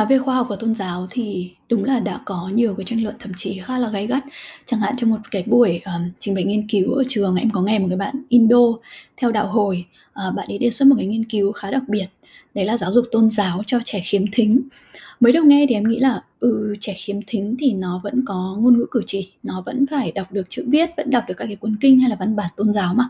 nói về khoa học và tôn giáo thì đúng là đã có nhiều cái tranh luận thậm chí khá là gay gắt chẳng hạn trong một cái buổi um, trình bày nghiên cứu ở trường em có nghe một cái bạn indo theo đạo hồi uh, bạn ấy đề xuất một cái nghiên cứu khá đặc biệt đấy là giáo dục tôn giáo cho trẻ khiếm thính mới đầu nghe thì em nghĩ là ừ trẻ khiếm thính thì nó vẫn có ngôn ngữ cử chỉ nó vẫn phải đọc được chữ viết vẫn đọc được các cái cuốn kinh hay là văn bản tôn giáo mà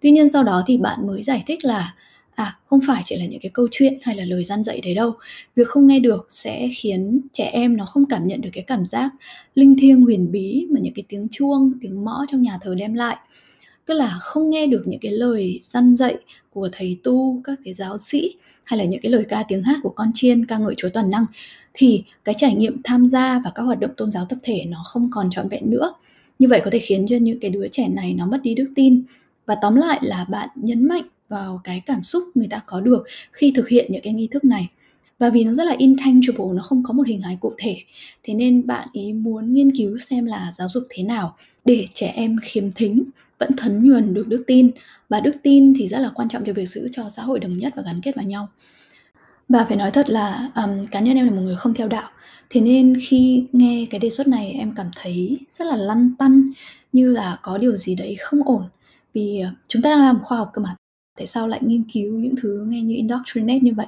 tuy nhiên sau đó thì bạn mới giải thích là à không phải chỉ là những cái câu chuyện hay là lời gian dạy đấy đâu việc không nghe được sẽ khiến trẻ em nó không cảm nhận được cái cảm giác linh thiêng huyền bí mà những cái tiếng chuông tiếng mõ trong nhà thờ đem lại tức là không nghe được những cái lời dân dạy của thầy tu các cái giáo sĩ hay là những cái lời ca tiếng hát của con chiên ca ngợi chúa toàn năng thì cái trải nghiệm tham gia và các hoạt động tôn giáo tập thể nó không còn trọn vẹn nữa như vậy có thể khiến cho những cái đứa trẻ này nó mất đi đức tin và tóm lại là bạn nhấn mạnh vào cái cảm xúc người ta có được khi thực hiện những cái nghi thức này và vì nó rất là intangible nó không có một hình hài cụ thể thế nên bạn ý muốn nghiên cứu xem là giáo dục thế nào để trẻ em khiếm thính vẫn thấm nhuần được đức tin và đức tin thì rất là quan trọng cho việc giữ cho xã hội đồng nhất và gắn kết vào nhau và phải nói thật là um, cá nhân em là một người không theo đạo thế nên khi nghe cái đề xuất này em cảm thấy rất là lăn tăn như là có điều gì đấy không ổn vì ờ, chúng ta đang làm khoa học cơ mà tại sao lại nghiên cứu những thứ nghe như indoctrinate như vậy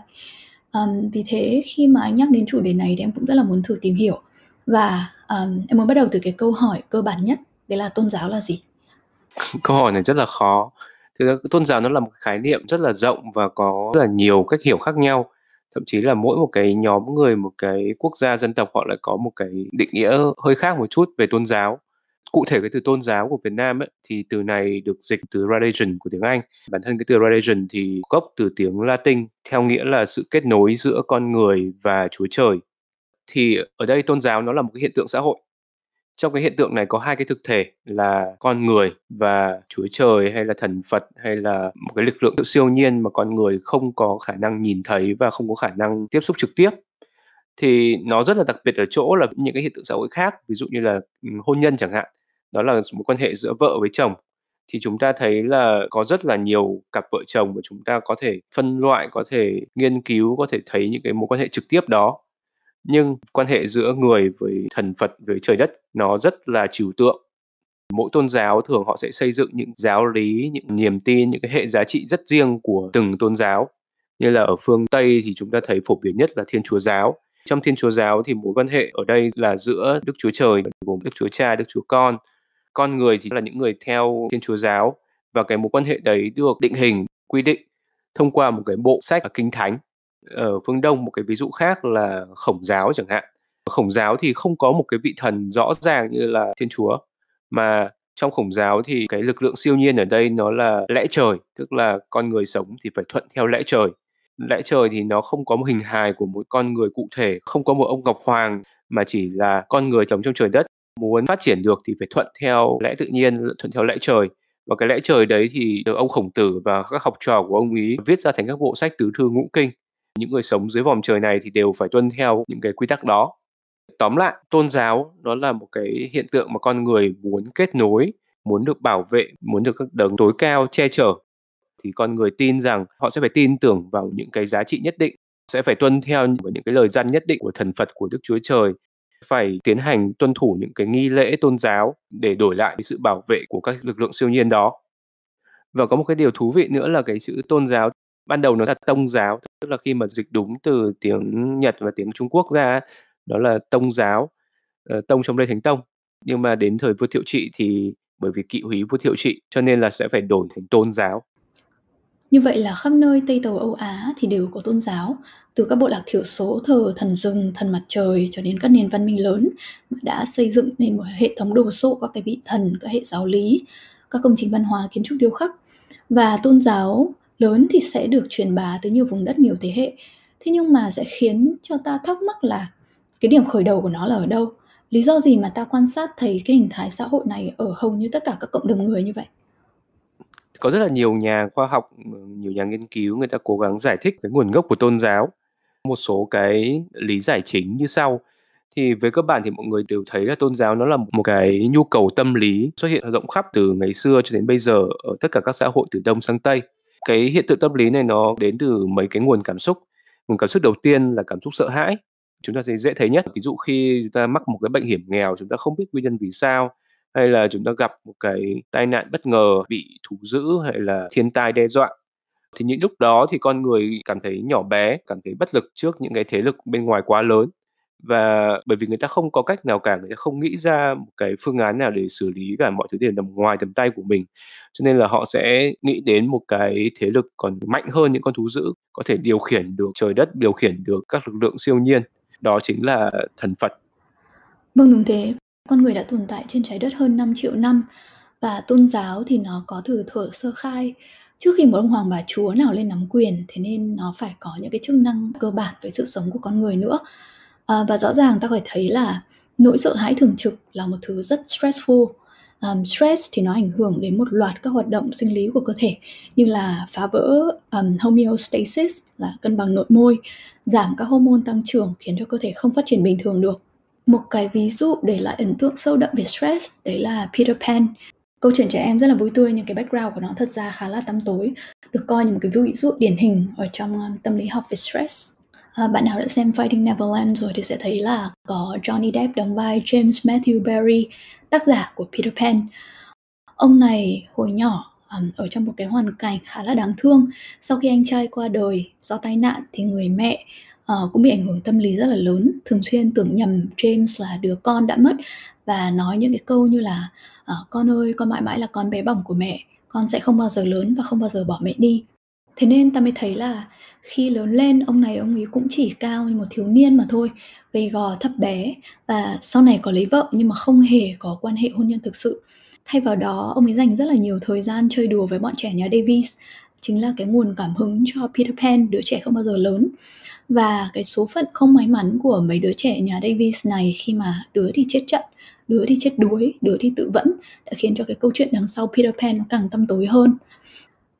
um, vì thế khi mà anh nhắc đến chủ đề này thì em cũng rất là muốn thử tìm hiểu và um, em muốn bắt đầu từ cái câu hỏi cơ bản nhất đấy là tôn giáo là gì câu hỏi này rất là khó thực ra tôn giáo nó là một khái niệm rất là rộng và có rất là nhiều cách hiểu khác nhau thậm chí là mỗi một cái nhóm người một cái quốc gia dân tộc họ lại có một cái định nghĩa hơi khác một chút về tôn giáo cụ thể cái từ tôn giáo của Việt Nam ấy, thì từ này được dịch từ religion của tiếng Anh bản thân cái từ religion thì gốc từ tiếng Latin theo nghĩa là sự kết nối giữa con người và Chúa Trời thì ở đây tôn giáo nó là một cái hiện tượng xã hội trong cái hiện tượng này có hai cái thực thể là con người và chúa trời hay là thần phật hay là một cái lực lượng siêu nhiên mà con người không có khả năng nhìn thấy và không có khả năng tiếp xúc trực tiếp thì nó rất là đặc biệt ở chỗ là những cái hiện tượng xã hội khác ví dụ như là ừ, hôn nhân chẳng hạn đó là mối quan hệ giữa vợ với chồng thì chúng ta thấy là có rất là nhiều cặp vợ chồng mà chúng ta có thể phân loại có thể nghiên cứu có thể thấy những cái mối quan hệ trực tiếp đó nhưng quan hệ giữa người với thần phật với trời đất nó rất là trừu tượng mỗi tôn giáo thường họ sẽ xây dựng những giáo lý những niềm tin những cái hệ giá trị rất riêng của từng tôn giáo như là ở phương tây thì chúng ta thấy phổ biến nhất là thiên chúa giáo trong thiên chúa giáo thì mối quan hệ ở đây là giữa đức chúa trời gồm đức chúa cha đức chúa con con người thì là những người theo thiên chúa giáo và cái mối quan hệ đấy được định hình quy định thông qua một cái bộ sách kinh thánh ở phương đông một cái ví dụ khác là khổng giáo chẳng hạn khổng giáo thì không có một cái vị thần rõ ràng như là thiên chúa mà trong khổng giáo thì cái lực lượng siêu nhiên ở đây nó là lẽ trời tức là con người sống thì phải thuận theo lẽ trời lẽ trời thì nó không có một hình hài của một con người cụ thể không có một ông ngọc hoàng mà chỉ là con người sống trong trời đất muốn phát triển được thì phải thuận theo lẽ tự nhiên thuận theo lẽ trời và cái lẽ trời đấy thì được ông khổng tử và các học trò của ông ý viết ra thành các bộ sách tứ thư ngũ kinh những người sống dưới vòng trời này thì đều phải tuân theo những cái quy tắc đó tóm lại tôn giáo đó là một cái hiện tượng mà con người muốn kết nối muốn được bảo vệ muốn được các đấng tối cao che chở thì con người tin rằng họ sẽ phải tin tưởng vào những cái giá trị nhất định sẽ phải tuân theo những cái lời dân nhất định của thần phật của đức chúa trời phải tiến hành tuân thủ những cái nghi lễ tôn giáo để đổi lại sự bảo vệ của các lực lượng siêu nhiên đó. Và có một cái điều thú vị nữa là cái chữ tôn giáo ban đầu nó là tông giáo, tức là khi mà dịch đúng từ tiếng Nhật và tiếng Trung Quốc ra đó là tông giáo, ờ, tông trong đây thánh tông. Nhưng mà đến thời vua Thiệu Trị thì bởi vì kỵ húy vua Thiệu Trị cho nên là sẽ phải đổi thành tôn giáo như vậy là khắp nơi Tây Tàu Âu Á thì đều có tôn giáo, từ các bộ lạc thiểu số thờ thần rừng, thần mặt trời cho đến các nền văn minh lớn đã xây dựng nên một hệ thống đồ sộ các cái vị thần, các hệ giáo lý, các công trình văn hóa kiến trúc điêu khắc. Và tôn giáo lớn thì sẽ được truyền bá tới nhiều vùng đất, nhiều thế hệ. Thế nhưng mà sẽ khiến cho ta thắc mắc là cái điểm khởi đầu của nó là ở đâu? Lý do gì mà ta quan sát thấy cái hình thái xã hội này ở hầu như tất cả các cộng đồng người như vậy? có rất là nhiều nhà khoa học ờ, nhiều nhà nghiên cứu người ta cố gắng giải thích cái nguồn gốc của tôn giáo một số cái lý giải chính như sau thì với cơ bản thì mọi người đều thấy là tôn giáo nó là một cái nhu cầu tâm lý xuất hiện rộng khắp từ ngày xưa cho đến bây giờ ở tất cả các xã hội từ đông sang tây cái hiện tượng tâm lý này nó đến từ mấy cái nguồn cảm xúc nguồn cảm xúc đầu tiên là cảm xúc sợ hãi chúng ta sẽ dễ thấy nhất ví dụ khi chúng ta mắc một cái bệnh hiểm nghèo chúng ta không biết nguyên nhân vì sao hay là chúng ta gặp một cái tai nạn bất ngờ bị thú dữ hay là thiên tai đe dọa thì những lúc đó thì con người cảm thấy nhỏ bé cảm thấy bất lực trước những cái thế lực bên ngoài quá lớn và bởi vì người ta không có cách nào cả người ta không nghĩ ra một cái phương án nào để xử lý cả mọi thứ đều nằm ngoài tầm tay của mình cho nên là họ sẽ nghĩ đến một cái thế lực còn mạnh hơn những con thú dữ có thể điều khiển được trời đất điều khiển được các lực lượng siêu nhiên đó chính là thần phật vâng đúng thế con người đã tồn tại trên trái đất hơn 5 triệu năm và tôn giáo thì nó có từ thuở sơ khai trước khi một ông hoàng bà chúa nào lên nắm quyền thế nên nó phải có những cái chức năng cơ bản với sự sống của con người nữa à, và rõ ràng ta phải thấy là nỗi sợ hãi thường trực là một thứ rất stressful um, stress thì nó ảnh hưởng đến một loạt các hoạt động sinh lý của cơ thể như là phá vỡ um, homeostasis là cân bằng nội môi giảm các hormone tăng trưởng khiến cho cơ thể không phát triển bình thường được một cái ví dụ để lại ấn tượng sâu đậm về stress đấy là Peter Pan câu chuyện trẻ em rất là vui tươi nhưng cái background của nó thật ra khá là tăm tối được coi như một cái ví dụ điển hình ở trong um, tâm lý học về stress À, bạn nào đã xem Fighting Neverland rồi thì sẽ thấy là có Johnny Depp đóng vai James Matthew Barry, tác giả của Peter Pan. Ông này hồi nhỏ um, ở trong một cái hoàn cảnh khá là đáng thương. Sau khi anh trai qua đời do tai nạn thì người mẹ Ờ, cũng bị ảnh hưởng tâm lý rất là lớn thường xuyên tưởng nhầm James là đứa con đã mất và nói những cái câu như là ờ, con ơi con mãi mãi là con bé bỏng của mẹ con sẽ không bao giờ lớn và không bao giờ bỏ mẹ đi thế nên ta mới thấy là khi lớn lên ông này ông ấy cũng chỉ cao như một thiếu niên mà thôi gầy gò thấp bé và sau này có lấy vợ nhưng mà không hề có quan hệ hôn nhân thực sự thay vào đó ông ấy dành rất là nhiều thời gian chơi đùa với bọn trẻ nhà Davis chính là cái nguồn cảm hứng cho Peter Pan đứa trẻ không bao giờ lớn và cái số phận không may mắn của mấy đứa trẻ nhà Davis này khi mà đứa thì chết trận đứa thì chết đuối đứa thì tự vẫn đã khiến cho cái câu chuyện đằng sau Peter Pan nó càng tăm tối hơn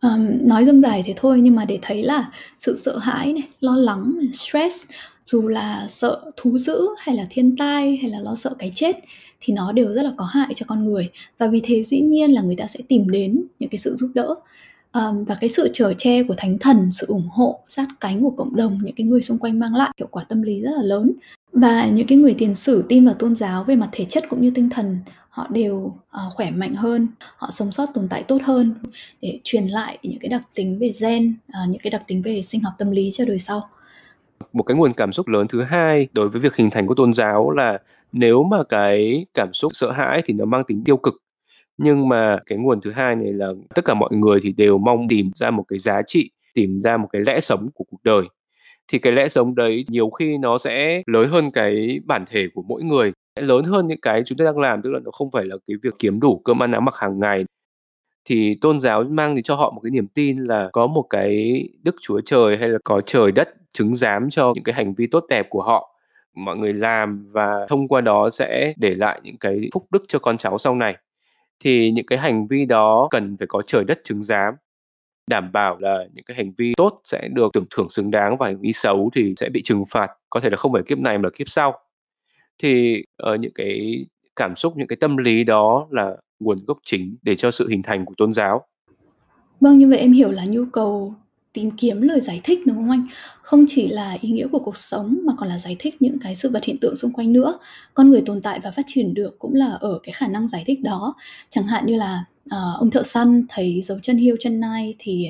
um, nói dâm dài thế thôi nhưng mà để thấy là sự sợ hãi này lo lắng stress dù là sợ thú dữ hay là thiên tai hay là lo sợ cái chết thì nó đều rất là có hại cho con người và vì thế dĩ nhiên là người ta sẽ tìm đến những cái sự giúp đỡ um, và cái sự trở che của thánh thần sự ủng hộ sát cánh của cộng đồng những cái người xung quanh mang lại hiệu quả tâm lý rất là lớn và những cái người tiền sử tin vào tôn giáo về mặt thể chất cũng như tinh thần họ đều uh, khỏe mạnh hơn họ sống sót tồn tại tốt hơn để truyền lại những cái đặc tính về gen uh, những cái đặc tính về sinh học tâm lý cho đời sau một cái nguồn cảm xúc lớn thứ hai đối với việc hình thành của tôn giáo là nếu mà cái cảm xúc sợ hãi thì nó mang tính tiêu cực nhưng mà cái nguồn thứ hai này là tất cả mọi người thì đều mong tìm ra một cái giá trị tìm ra một cái lẽ sống của cuộc đời thì cái lẽ sống đấy nhiều khi nó sẽ lớn hơn cái bản thể của mỗi người lớn hơn những cái chúng ta đang làm tức là nó không phải là cái việc kiếm đủ cơm ăn áo mặc hàng ngày thì tôn giáo mang thì cho họ một cái niềm tin là có một cái đức chúa trời hay là có trời đất chứng giám cho những cái hành vi tốt đẹp của họ mọi người làm và thông qua đó sẽ để lại những cái phúc đức cho con cháu sau này thì những cái hành vi đó cần phải có trời đất chứng giám đảm bảo là những cái hành vi tốt sẽ được tưởng thưởng xứng đáng và hành vi xấu thì sẽ bị trừng phạt có thể là không phải kiếp này mà là kiếp sau thì ở ờ, những cái cảm xúc những cái tâm lý đó là nguồn gốc chính để cho sự hình thành của tôn giáo vâng như vậy em hiểu là nhu cầu tìm kiếm lời giải thích đúng không anh không chỉ là ý nghĩa của cuộc sống mà còn là giải thích những cái sự vật hiện tượng xung quanh nữa con người tồn tại và phát triển được cũng là ở cái khả năng giải thích đó chẳng hạn như là uh, ông thợ săn thấy dấu chân hiêu chân nai thì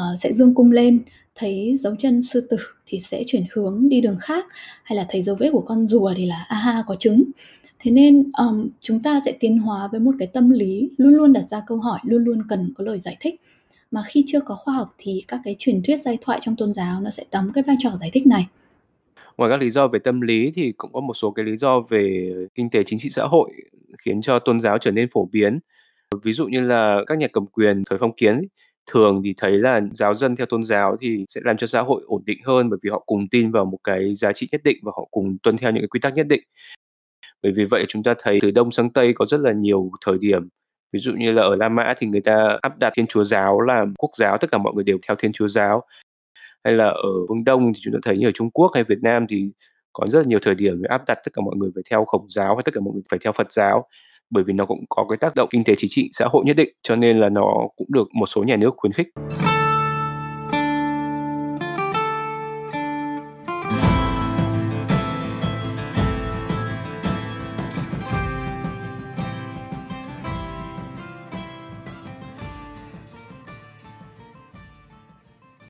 uh, sẽ dương cung lên thấy dấu chân sư tử thì sẽ chuyển hướng đi đường khác hay là thấy dấu vết của con rùa thì là aha có trứng thế nên um, chúng ta sẽ tiến hóa với một cái tâm lý luôn luôn đặt ra câu hỏi luôn luôn cần có lời giải thích mà khi chưa có khoa học thì các cái truyền thuyết giai thoại trong tôn giáo nó sẽ đóng cái vai trò giải thích này ngoài các lý do về tâm lý thì cũng có một số cái lý do về kinh tế chính trị xã hội khiến cho tôn giáo trở nên phổ biến ví dụ như là các nhà cầm quyền thời phong kiến thường thì thấy là giáo dân theo tôn giáo thì sẽ làm cho xã hội ổn định hơn bởi vì họ cùng tin vào một cái giá trị nhất định và họ cùng tuân theo những cái quy tắc nhất định bởi vì vậy chúng ta thấy từ đông sang tây có rất là nhiều thời điểm ví dụ như là ở La Mã thì người ta áp đặt Thiên Chúa giáo là quốc giáo tất cả mọi người đều theo Thiên Chúa giáo hay là ở phương Đông thì chúng ta thấy như ở Trung Quốc hay Việt Nam thì có rất là nhiều thời điểm áp đặt tất cả mọi người phải theo khổng giáo hay tất cả mọi người phải theo Phật giáo bởi vì nó cũng có cái tác động kinh tế chính trị xã hội nhất định cho nên là nó cũng được một số nhà nước khuyến khích.